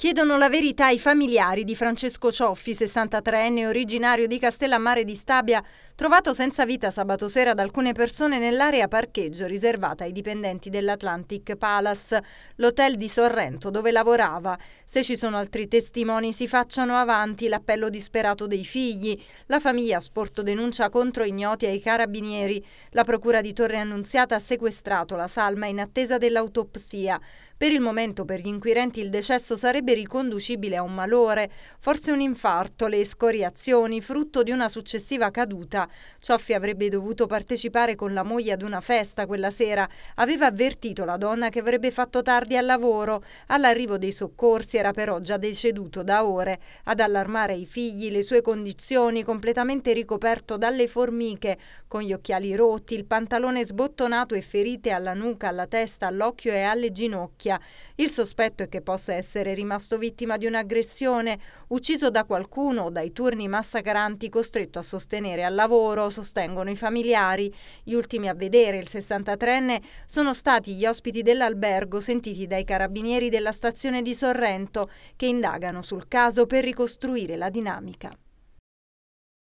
Chiedono la verità i familiari di Francesco Cioffi, 63enne originario di Castellammare di Stabia, trovato senza vita sabato sera da alcune persone nell'area parcheggio riservata ai dipendenti dell'Atlantic Palace, l'hotel di Sorrento dove lavorava. Se ci sono altri testimoni si facciano avanti l'appello disperato dei figli, la famiglia sporto denuncia contro ignoti ai carabinieri, la procura di Torre Annunziata ha sequestrato la salma in attesa dell'autopsia. Per il momento per gli inquirenti il decesso sarebbe riconducibile a un malore, forse un infarto, le scoriazioni, frutto di una successiva caduta. Cioffi avrebbe dovuto partecipare con la moglie ad una festa quella sera. Aveva avvertito la donna che avrebbe fatto tardi al lavoro. All'arrivo dei soccorsi era però già deceduto da ore. Ad allarmare i figli le sue condizioni, completamente ricoperto dalle formiche, con gli occhiali rotti, il pantalone sbottonato e ferite alla nuca, alla testa, all'occhio e alle ginocchia. Il sospetto è che possa essere rimasto vittima di un'aggressione, ucciso da qualcuno o dai turni massacranti costretto a sostenere al lavoro lavoro, sostengono i familiari. Gli ultimi a vedere, il 63enne, sono stati gli ospiti dell'albergo sentiti dai carabinieri della stazione di Sorrento che indagano sul caso per ricostruire la dinamica.